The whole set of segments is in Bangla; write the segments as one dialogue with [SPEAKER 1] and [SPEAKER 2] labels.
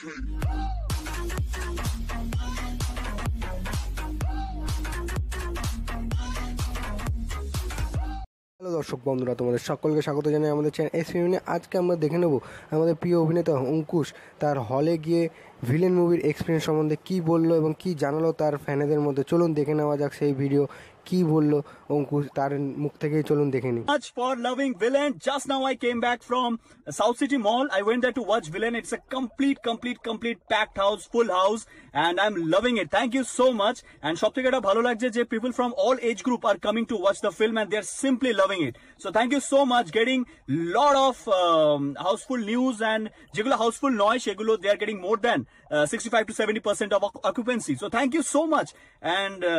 [SPEAKER 1] হ্যালো দর্শক বন্ধুরা তোমাদের সকলকে স্বাগত জানাই আমাদের চ্যানেল এস এসপিএমে আজকে আমরা দেখে নেব আমাদের প্রিয় অভিনেতা অঙ্কুশ তার হলে গিয়ে ভিলেন মুভির এক্সপিরিয়েন্স সম্বন্ধে কি বললো এবং কি জানালো তার ফ্যানেদের মধ্যে চলুন দেখে নেওয়া যাক সেই ভিডিও কি বলল অঙ্কুশ তার মুখ থেকেই চলুন দেখে নিই
[SPEAKER 2] much for loving villain just now i came back from south city mall i went there to watch villain it's a complete complete complete packed house full house and i'm loving it thank you so much and সবথেকে এটা ভালো লাগছে যে people from all age group are coming to watch the film and they're simply loving it so thank you so much getting lot of um, houseful news and যেগুলো হাউসফুল নয় সেগুলো they are getting more than uh, 65 to 70% of occupancy so thank you so much and uh,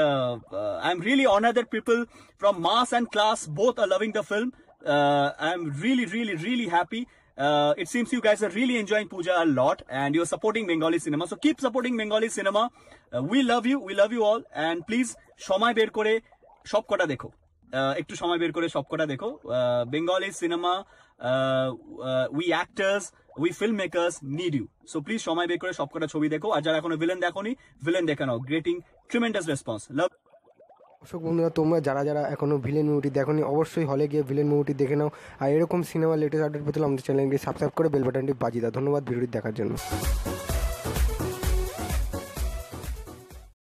[SPEAKER 2] uh, i'm really honored another people from mass and class both are loving the film uh, i'm really really really happy uh, it seems you guys are really enjoying puja a lot and you're supporting bengali cinema so keep supporting bengali cinema uh, we love you we love you all and please shomai ber kore shop Ek to ektu shomai ber kore shop dekho bengali cinema we actors we filmmakers need you so please shomai ber kore shop kota chobi dekho ajara kono villain dekho ni villain dekhano greeting tremendous response love
[SPEAKER 1] দর্শক বন্ধুরা তোমরা যারা যারা এখনও ভিলেন মুভিটি দেখোনি অবশ্যই হলে গিয়ে ভিলেন মুভিটি দেখে নাও আর এরকম সিনেমা লেটেস্ট আপডেট পেতে আমাদের চ্যানেলটি সাবস্ক্রাইব করে বেল বাটনটি বাজিয়ে দাও ধন্যবাদ ভিডিওটি দেখার জন্য